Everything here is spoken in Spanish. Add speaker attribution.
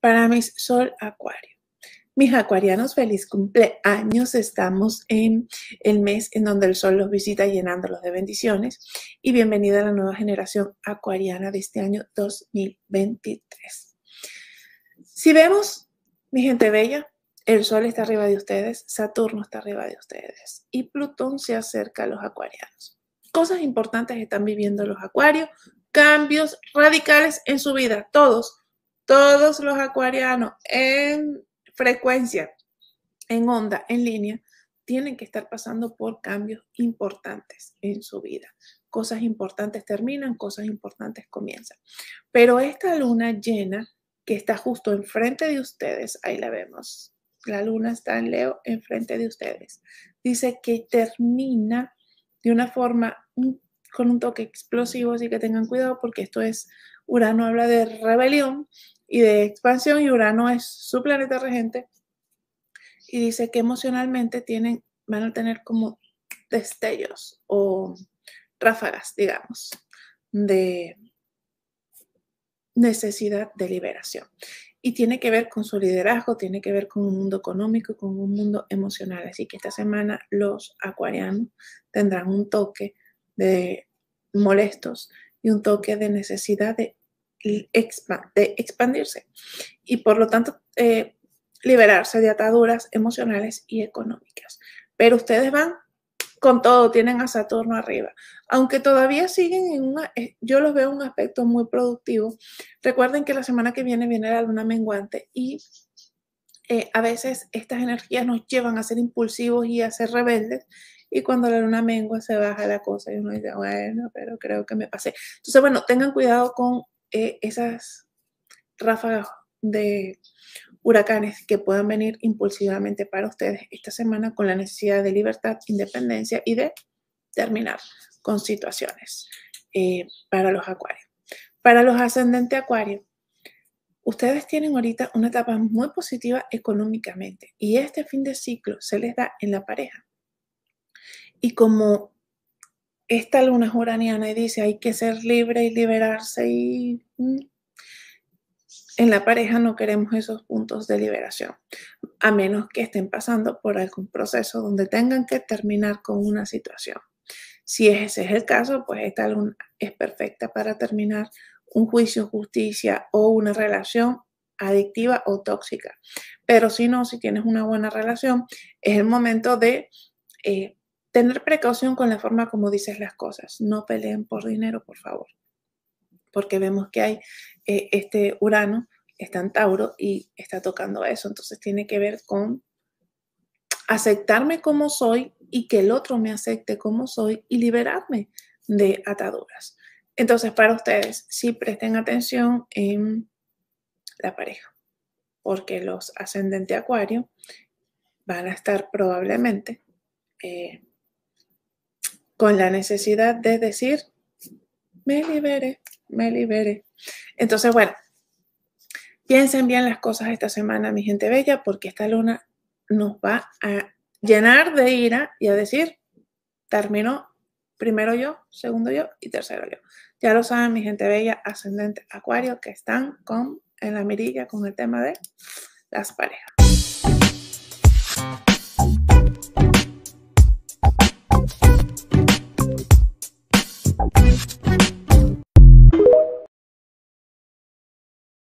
Speaker 1: para mis Sol Acuario. Mis acuarianos, feliz cumpleaños. Estamos en el mes en donde el sol los visita llenándolos de bendiciones. Y bienvenida a la nueva generación acuariana de este año 2023. Si vemos, mi gente bella, el sol está arriba de ustedes, Saturno está arriba de ustedes y Plutón se acerca a los acuarianos. Cosas importantes están viviendo los acuarios, cambios radicales en su vida, todos todos los acuarianos en frecuencia, en onda, en línea, tienen que estar pasando por cambios importantes en su vida. Cosas importantes terminan, cosas importantes comienzan. Pero esta luna llena que está justo enfrente de ustedes, ahí la vemos, la luna está en Leo enfrente de ustedes, dice que termina de una forma con un toque explosivo, así que tengan cuidado porque esto es, Urano habla de rebelión y de expansión y Urano es su planeta regente y dice que emocionalmente tienen, van a tener como destellos o ráfagas, digamos, de necesidad de liberación. Y tiene que ver con su liderazgo, tiene que ver con un mundo económico, con un mundo emocional. Así que esta semana los acuarianos tendrán un toque de molestos y un toque de necesidad de de expandirse y por lo tanto eh, liberarse de ataduras emocionales y económicas. Pero ustedes van con todo, tienen a Saturno arriba. Aunque todavía siguen en una, eh, yo los veo un aspecto muy productivo. Recuerden que la semana que viene viene la luna menguante y eh, a veces estas energías nos llevan a ser impulsivos y a ser rebeldes. Y cuando la luna mengua se baja la cosa y uno dice, bueno, pero creo que me pasé. Entonces, bueno, tengan cuidado con eh, esas ráfagas de huracanes que puedan venir impulsivamente para ustedes esta semana con la necesidad de libertad, independencia y de terminar con situaciones eh, para los acuarios. Para los ascendentes acuarios, ustedes tienen ahorita una etapa muy positiva económicamente y este fin de ciclo se les da en la pareja. Y como esta luna es uraniana y dice hay que ser libre y liberarse y mm, en la pareja no queremos esos puntos de liberación, a menos que estén pasando por algún proceso donde tengan que terminar con una situación. Si ese es el caso, pues esta luna es perfecta para terminar un juicio, justicia o una relación adictiva o tóxica. Pero si no, si tienes una buena relación, es el momento de eh, tener precaución con la forma como dices las cosas. No peleen por dinero, por favor. Porque vemos que hay eh, este Urano, está en Tauro y está tocando eso. Entonces tiene que ver con aceptarme como soy y que el otro me acepte como soy y liberarme de ataduras. Entonces, para ustedes, sí presten atención en la pareja, porque los ascendente acuario van a estar probablemente eh, con la necesidad de decir, me libere, me libere. Entonces, bueno, piensen bien las cosas esta semana, mi gente bella, porque esta luna nos va a llenar de ira y a decir, terminó primero yo, segundo yo y tercero yo. Ya lo saben, mi gente bella, ascendente acuario, que están con, en la mirilla con el tema de las parejas.